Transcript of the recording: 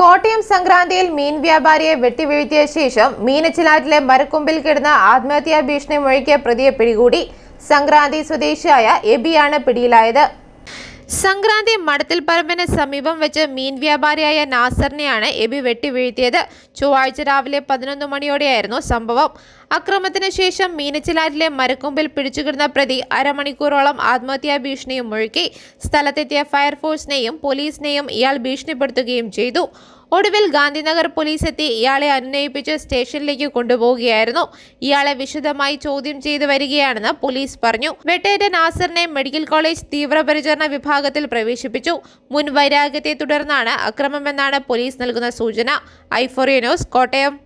കോട്ടയം സംക്രാന്തിയിൽ മീൻ വ്യാപാരിയെ വെട്ടിവീഴ്ത്തിയ ശേഷം മീനച്ചിലാറ്റിലെ മരക്കൊമ്പിൽ കിടന്ന ആത്മഹത്യാ ഭീഷണി മുഴക്കിയ പ്രതിയെ പിടികൂടി സംക്രാന്തി സ്വദേശിയായ എബിയാണ് പിടിയിലായത് സംക്രാന്തി മടത്തിൽ പറമ്പിന് സമീപം വെച്ച് മീൻ വ്യാപാരിയായ നാസറിനെയാണ് എബി വെട്ടിവീഴ്ത്തിയത് ചൊവ്വാഴ്ച രാവിലെ പതിനൊന്ന് മണിയോടെയായിരുന്നു സംഭവം അക്രമത്തിന് ശേഷം മീനച്ചിലാറ്റിലെ മരക്കൊമ്പിൽ പിടിച്ചുകിടന്ന പ്രതി അരമണിക്കൂറോളം ആത്മഹത്യാ ഭീഷണിയും മുഴുക്കി സ്ഥലത്തെത്തിയ ഫയർഫോഴ്സിനെയും പോലീസിനെയും ഇയാൾ ഭീഷണിപ്പെടുത്തുകയും ചെയ്തു ഒടുവിൽ ഗാന്ധിനഗർ പോലീസ് എത്തി ഇയാളെ അനുനയിപ്പിച്ച് സ്റ്റേഷനിലേക്ക് കൊണ്ടുപോവുകയായിരുന്നു ഇയാളെ വിശദമായി ചോദ്യം ചെയ്തു വരികയാണെന്ന് പോലീസ് പറഞ്ഞു വെട്ടേറ്റ നാസറിനെ മെഡിക്കൽ കോളേജ് തീവ്രപരിചരണ വിഭാഗത്തിൽ പ്രവേശിപ്പിച്ചു മുൻ വൈരാഗ്യത്തെ തുടർന്നാണ് അക്രമമെന്നാണ് പോലീസ് നൽകുന്ന സൂചന ഐഫോറിയ ന്യൂസ് കോട്ടയം